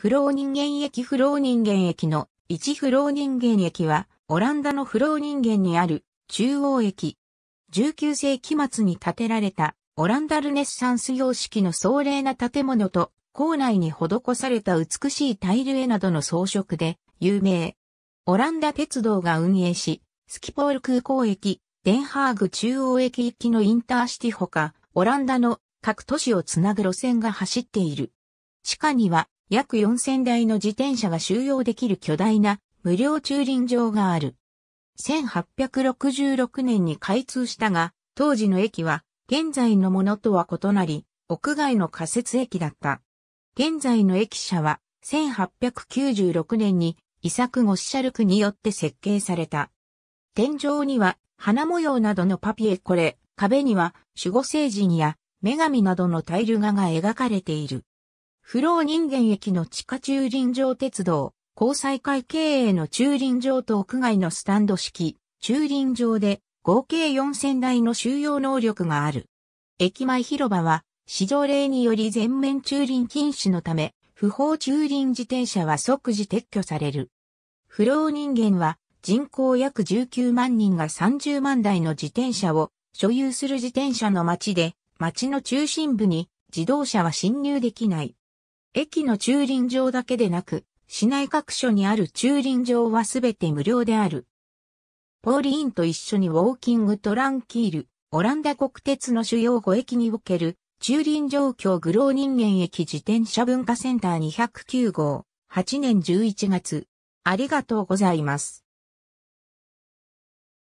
フロー人間駅フロー人間駅の一ロー人間駅は、オランダのフロー人間にある中央駅。19世紀末に建てられたオランダルネッサンス様式の壮麗な建物と、校内に施された美しいタイル絵などの装飾で有名。オランダ鉄道が運営し、スキポール空港駅、デンハーグ中央駅行きのインターシティほか、オランダの各都市をつなぐ路線が走っている。地下には約4000台の自転車が収容できる巨大な無料駐輪場がある。1866年に開通したが、当時の駅は現在のものとは異なり、屋外の仮設駅だった。現在の駅舎は1896年にイサク・ゴッシャルクによって設計された。天井には花模様などのパピエコレ、壁には守護聖人や女神などのタイル画が描かれている。不老人間駅の地下駐輪場鉄道、交際会経営の駐輪場と屋外のスタンド式、駐輪場で合計4000台の収容能力がある。駅前広場は、市場令により全面駐輪禁止のため、不法駐輪自転車は即時撤去される。不老人間は、人口約19万人が30万台の自転車を所有する自転車の街で、街の中心部に自動車は侵入できない。駅の駐輪場だけでなく、市内各所にある駐輪場はすべて無料である。ポーリーンと一緒にウォーキングトランキール、オランダ国鉄の主要5駅における、駐輪場況グロー人間駅自転車文化センター209号、8年11月。ありがとうございます。